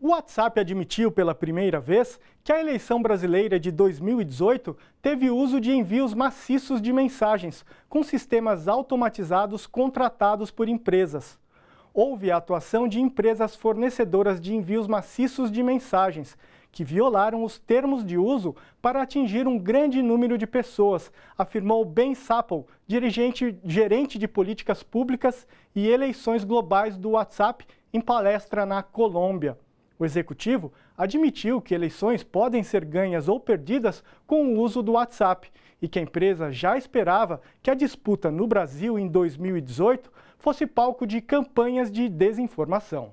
O WhatsApp admitiu pela primeira vez que a eleição brasileira de 2018 teve uso de envios maciços de mensagens, com sistemas automatizados contratados por empresas. Houve a atuação de empresas fornecedoras de envios maciços de mensagens, que violaram os termos de uso para atingir um grande número de pessoas, afirmou Ben Sapple, dirigente, gerente de políticas públicas e eleições globais do WhatsApp, em palestra na Colômbia. O executivo admitiu que eleições podem ser ganhas ou perdidas com o uso do WhatsApp e que a empresa já esperava que a disputa no Brasil em 2018 fosse palco de campanhas de desinformação.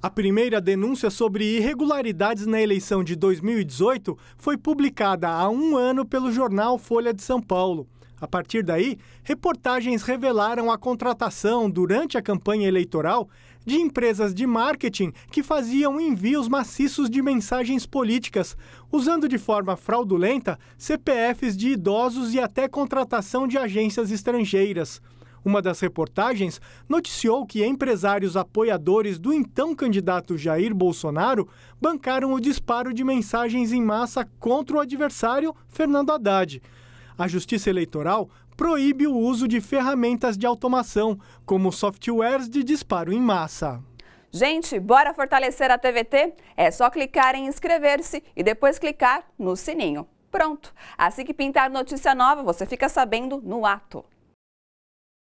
A primeira denúncia sobre irregularidades na eleição de 2018 foi publicada há um ano pelo jornal Folha de São Paulo. A partir daí, reportagens revelaram a contratação durante a campanha eleitoral de empresas de marketing que faziam envios maciços de mensagens políticas, usando de forma fraudulenta CPFs de idosos e até contratação de agências estrangeiras. Uma das reportagens noticiou que empresários apoiadores do então candidato Jair Bolsonaro bancaram o disparo de mensagens em massa contra o adversário Fernando Haddad a Justiça Eleitoral proíbe o uso de ferramentas de automação, como softwares de disparo em massa. Gente, bora fortalecer a TVT? É só clicar em inscrever-se e depois clicar no sininho. Pronto! Assim que pintar notícia nova, você fica sabendo no ato.